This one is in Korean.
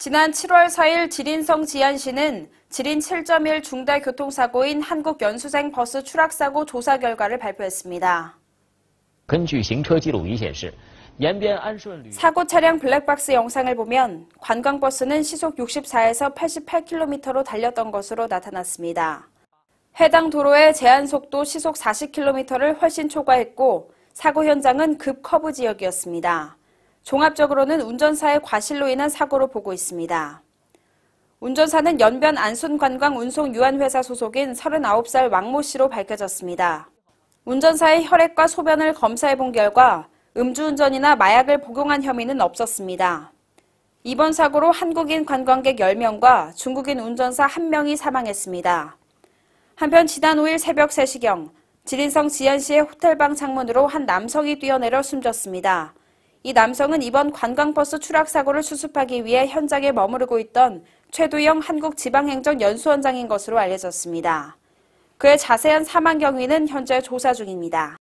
지난 7월 4일 지린성 지안시는 지린 7.1 중대 교통사고인 한국 연수생 버스 추락사고 조사 결과를 발표했습니다. 사고 차량 블랙박스 영상을 보면 관광버스는 시속 64에서 88km로 달렸던 것으로 나타났습니다. 해당 도로의 제한 속도 시속 40km를 훨씬 초과했고 사고 현장은 급 커브 지역이었습니다. 종합적으로는 운전사의 과실로 인한 사고로 보고 있습니다. 운전사는 연변 안순관광운송유한회사 소속인 39살 왕모 씨로 밝혀졌습니다. 운전사의 혈액과 소변을 검사해 본 결과 음주운전이나 마약을 복용한 혐의는 없었습니다. 이번 사고로 한국인 관광객 10명과 중국인 운전사 1명이 사망했습니다. 한편 지난 5일 새벽 3시경 지린성 지안시의 호텔방 창문으로 한 남성이 뛰어내려 숨졌습니다. 이 남성은 이번 관광버스 추락 사고를 수습하기 위해 현장에 머무르고 있던 최두영 한국지방행정연수원장인 것으로 알려졌습니다. 그의 자세한 사망 경위는 현재 조사 중입니다.